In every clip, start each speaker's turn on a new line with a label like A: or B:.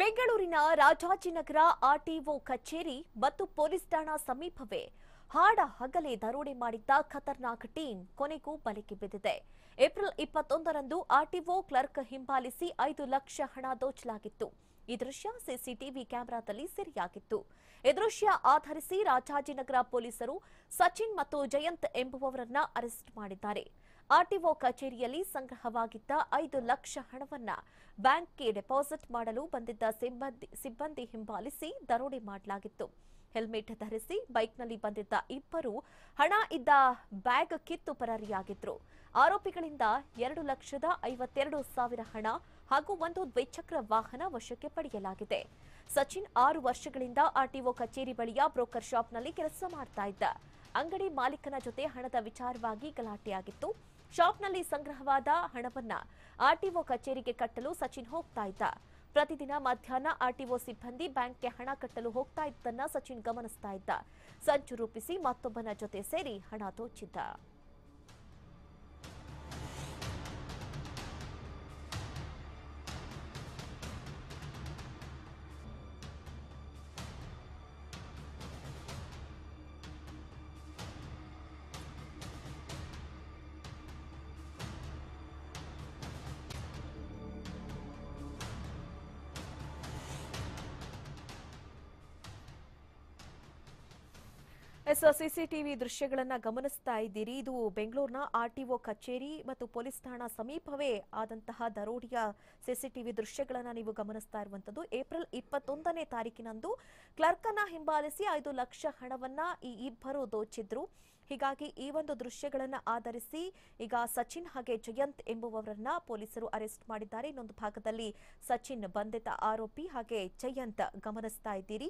A: ಬೆಂಗಳೂರಿನ ರಾಜಾಜಿನಗರ ಆರ್ಟಿಒ ಕಚೇರಿ ಮತ್ತು ಪೊಲೀಸ್ ಠಾಣಾ ಸಮೀಪವೇ ಹಾಡ ಹಗಲೇ ದರೋಡೆ ಮಾಡಿದ್ದ ಖತರ್ನಾಕ್ ಟೀಮ್ ಕೊನೆಗೂ ಬಲೆಗೆ ಬಿದ್ದಿದೆ ಏಪ್ರಿಲ್ ಇಪ್ಪತ್ತೊಂದರಂದು ಆರ್ಟಿಒ ಕ್ಲರ್ಕ್ ಹಿಂಬಾಲಿಸಿ ಐದು ಲಕ್ಷ ಹಣ ದೋಚಲಾಗಿತ್ತು ಈ ದೃಶ್ಯ ಸಿಸಿಟಿವಿ ಕ್ಯಾಮೆರಾದಲ್ಲಿ ಸೆರೆಯಾಗಿತ್ತು ಈ ದೃಶ್ಯ ಆಧರಿಸಿ ರಾಜಾಜಿನಗರ ಪೊಲೀಸರು ಸಚಿನ್ ಮತ್ತು ಜಯಂತ್ ಎಂಬುವವರನ್ನ ಅರೆಸ್ಟ್ ಮಾಡಿದ್ದಾರೆ ಆರ್ಟಿಒ ಕಚೇರಿಯಲ್ಲಿ ಸಂಗ್ರಹವಾಗಿದ್ದ ಐದು ಲಕ್ಷ ಹಣವನ್ನ ಬ್ಯಾಂಕ್ಗೆ ಡೆಪಾಸಿಟ್ ಮಾಡಲು ಬಂದಿದ್ದ ಸಿಬ್ಬಂದಿ ಸಿಬ್ಬಂದಿ ಹಿಂಬಾಲಿಸಿ ದರೋಡೆ ಮಾಡಲಾಗಿತ್ತು ಹೆಲ್ಮೆಟ್ ಧರಿಸಿ ಬೈಕ್ನಲ್ಲಿ ಬಂದಿದ್ದ ಇಬ್ಬರು ಹಣ ಇದ್ದ ಬ್ಯಾಗ್ ಕಿತ್ತು ಪರಾರಿಯಾಗಿದ್ದರು ಆರೋಪಿಗಳಿಂದ ಎರಡು ಲಕ್ಷದ ಐವತ್ತೆರಡು ಸಾವಿರ ಹಣ ಹಾಗೂ ಒಂದು ದ್ವಿಚಕ್ರ ವಾಹನ ವಶಕ್ಕೆ ಪಡೆಯಲಾಗಿದೆ ಸಚಿನ್ ಆರು ವರ್ಷಗಳಿಂದ ಆರ್ಟಿಒ ಕಚೇರಿ ಬಳಿಯ ಬ್ರೋಕರ್ ಶಾಪ್ನಲ್ಲಿ ಕೆಲಸ ಮಾಡ್ತಾ ಇದ್ದ ಅಂಗಡಿ ಮಾಲೀಕನ ಜೊತೆ ಹಣದ ವಿಚಾರವಾಗಿ ಗಲಾಟೆಯಾಗಿತ್ತು ಶಾಪ್ನಲ್ಲಿ ಸಂಗ್ರಹವಾದ ಹಣವನ್ನ ಆರ್ಟಿಒ ಕಚೇರಿಗೆ ಕಟ್ಟಲು ಸಚಿನ್ ಹೋಗ್ತಾ ಇದ್ದ ಪ್ರತಿದಿನ ಮಧ್ಯಾಹ್ನ ಆರ್ಟಿಒ ಸಿಬ್ಬಂದಿ ಬ್ಯಾಂಕ್ಗೆ ಹಣ ಕಟ್ಟಲು ಹೋಗ್ತಾ ಇದ್ದನ್ನ ಸಚಿನ್ ಗಮನಿಸ್ತಾ ಇದ್ದ ಸಂಚು ರೂಪಿಸಿ ಮತ್ತೊಬ್ಬನ ಜೊತೆ ಸೇರಿ ಹಣ ತೋಚಿದ್ದ ಎಸ್ ಸಿಸಿಟಿವಿ ದೃಶ್ಯಗಳನ್ನು ಗಮನಿಸ್ತಾ ಇದ್ದೀರಿ ಇದು ಬೆಂಗಳೂರಿನ ಆರ್ಟಿಒ ಕಚೇರಿ ಮತ್ತು ಪೊಲೀಸ್ ಠಾಣಾ ಸಮೀಪವೇ ಆದಂತಹ ದರೋಡಿಯ ಸಿಸಿಟಿವಿ ದೃಶ್ಯಗಳನ್ನು ನೀವು ಗಮನಿಸ್ತಾ ಇರುವಂತದ್ದು ಏಪ್ರಿಲ್ ಇಪ್ಪತ್ತೊಂದನೇ ತಾರೀಕಿನಂದು ಅನ್ನ ಹಿಂಬಾಲಿಸಿ ಐದು ಲಕ್ಷ ಹಣವನ್ನ ಈ ಇಬ್ಬರು ದೋಚಿದ್ರು ಹೀಗಾಗಿ ಈ ಒಂದು ದೃಶ್ಯಗಳನ್ನು ಆಧರಿಸಿ ಈಗ ಸಚಿನ್ ಹಾಗೆ ಜಯಂತ್ ಎಂಬುವವರನ್ನ ಪೊಲೀಸರು ಅರೆಸ್ಟ್ ಮಾಡಿದ್ದಾರೆ ಇನ್ನೊಂದು ಭಾಗದಲ್ಲಿ ಸಚಿನ್ ಬಂಧಿತ ಆರೋಪಿ ಹಾಗೆ ಜಯಂತ್ ಗಮನಿಸ್ತಾ ಇದ್ದೀರಿ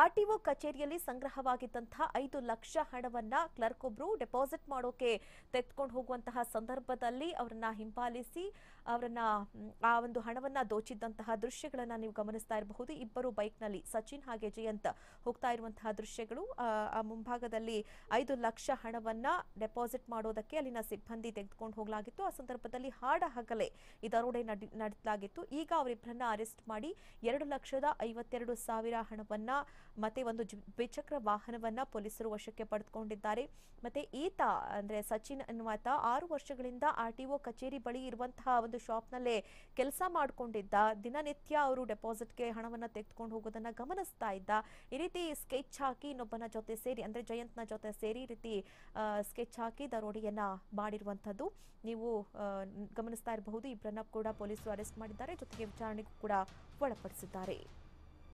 A: ಆರ್ಟಿಒ ಕಚೇರಿಯಲ್ಲಿ ಸಂಗ್ರಹವಾಗಿದ್ದಂತಹ ಐದು ಲಕ್ಷ ಹಣವನ್ನ ಕ್ಲರ್ಕ್ ಒಬ್ರು ಡೆಪಾಸಿಟ್ ಮಾಡೋಕೆ ತೆಗೆದುಕೊಂಡು ಹೋಗುವಂತಹ ಸಂದರ್ಭದಲ್ಲಿ ಅವರನ್ನ ಹಿಂಬಾಲಿಸಿ ಅವರನ್ನ ಆ ಒಂದು ಹಣವನ್ನ ದೋಚಿದ್ದಂತಹ ದೃಶ್ಯಗಳನ್ನ ನೀವು ಗಮನಿಸ್ತಾ ಇರಬಹುದು ಇಬ್ಬರು ನಲ್ಲಿ ಸಚಿನ್ ಹಾಗೆ ಜಯಂತ್ ಹೋಗ್ತಾ ಇರುವಂತಹ ದೃಶ್ಯಗಳು ಆ ಮುಂಭಾಗದಲ್ಲಿ ಐದು ಲಕ್ಷ ಹಣವನ್ನ ಡೆಪಾಸಿಟ್ ಮಾಡೋದಕ್ಕೆ ಅಲ್ಲಿನ ಸಿಬ್ಬಂದಿ ತೆಗೆದುಕೊಂಡು ಹೋಗಲಾಗಿತ್ತು ಆ ಸಂದರ್ಭದಲ್ಲಿ ಹಾಡ ಹಗಲೆ ಇದರೋಡೆ ದರೋಡೆ ನಡೆಸಲಾಗಿತ್ತು ಈಗ ಅವರಿಬ್ಬರನ್ನ ಅರೆಸ್ಟ್ ಮಾಡಿ ಎರಡು ಲಕ್ಷದ ಐವತ್ತೆರಡು ಸಾವಿರ ಹಣವನ್ನ ಮತ್ತೆ ಒಂದು ದ್ವಿಚಕ್ರ ವಾಹನವನ್ನ ಪೊಲೀಸರು ವಶಕ್ಕೆ ಪಡೆದುಕೊಂಡಿದ್ದಾರೆ ಮತ್ತೆ ಈತ ಅಂದ್ರೆ ಸಚಿನ್ ಅನ್ನುವಾತ ಆರು ವರ್ಷಗಳಿಂದ ಆರ್ ಟಿಒ ಕಚೇರಿ ಬಳಿ ಇರುವಂತಹ ಒಂದು ಶಾಪ್ನಲ್ಲೇ ಕೆಲಸ ಮಾಡಿಕೊಂಡಿದ್ದ ದಿನನಿತ್ಯ ಅವರು ಡೆಪಾಸಿಟ್ಗೆ ಹಣವನ್ನ ತೆಗೆದುಕೊಂಡು ಹೋಗೋದನ್ನ ಗಮನಿಸ್ತಾ ಇದ್ದ ಈ ರೀತಿ ಸ್ಕೆಚ್ ಹಾಕಿ ಇನ್ನೊಬ್ಬನ ಜೊತೆ ಸೇರಿ ಅಂದ್ರೆ ಜಯಂತ್ನ ಜೊತೆ ಸೇರಿ ರೀತಿ ಸ್ಕೆಚ್ ಹಾಕಿ ದರೋಡೆಯನ್ನ ಮಾಡಿರುವಂತದ್ದು ನೀವು ಗಮನಿಸ್ತಾ ಇರಬಹುದು ಇಬ್ಬರನ್ನ ಕೂಡ ಪೊಲೀಸರು ಅರೆಸ್ಟ್ ಮಾಡಿದ್ದಾರೆ ಜೊತೆಗೆ ವಿಚಾರಣೆಗೂ ಕೂಡ ಒಳಪಡಿಸಿದ್ದಾರೆ